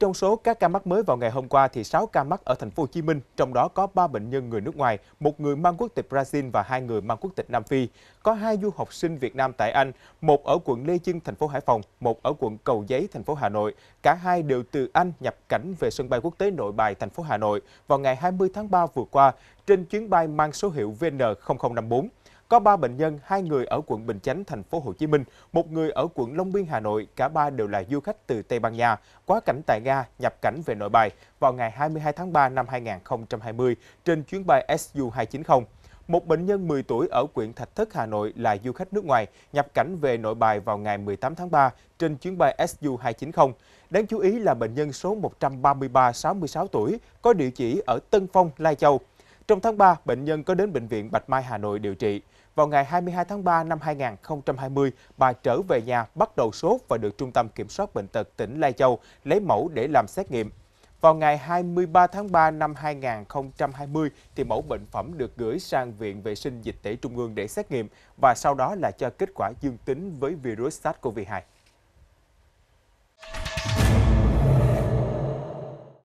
Trong số các ca mắc mới vào ngày hôm qua thì 6 ca mắc ở thành phố Hồ Chí Minh, trong đó có 3 bệnh nhân người nước ngoài, một người mang quốc tịch Brazil và hai người mang quốc tịch Nam Phi, có hai du học sinh Việt Nam tại Anh, một ở quận Lê Chân thành phố Hải Phòng, một ở quận Cầu Giấy thành phố Hà Nội. Cả hai đều từ Anh nhập cảnh về sân bay quốc tế Nội Bài thành phố Hà Nội vào ngày 20 tháng 3 vừa qua trên chuyến bay mang số hiệu VN0054 có 3 bệnh nhân, hai người ở quận Bình Chánh, thành phố Hồ Chí Minh, một người ở quận Long Biên, Hà Nội. Cả ba đều là du khách từ Tây Ban Nha, quá cảnh tại Nga, nhập cảnh về nội bài vào ngày 22 tháng 3 năm 2020 trên chuyến bay SU290. Một bệnh nhân 10 tuổi ở huyện Thạch Thất, Hà Nội là du khách nước ngoài, nhập cảnh về nội bài vào ngày 18 tháng 3 trên chuyến bay SU290. Đáng chú ý là bệnh nhân số 133, 66 tuổi, có địa chỉ ở Tân Phong, Lai Châu. Trong tháng 3, bệnh nhân có đến Bệnh viện Bạch Mai Hà Nội điều trị. Vào ngày 22 tháng 3 năm 2020, bà trở về nhà bắt đầu sốt và được Trung tâm Kiểm soát Bệnh tật tỉnh Lai Châu lấy mẫu để làm xét nghiệm. Vào ngày 23 tháng 3 năm 2020, thì mẫu bệnh phẩm được gửi sang Viện Vệ sinh Dịch tễ Trung ương để xét nghiệm và sau đó là cho kết quả dương tính với virus SARS-CoV-2.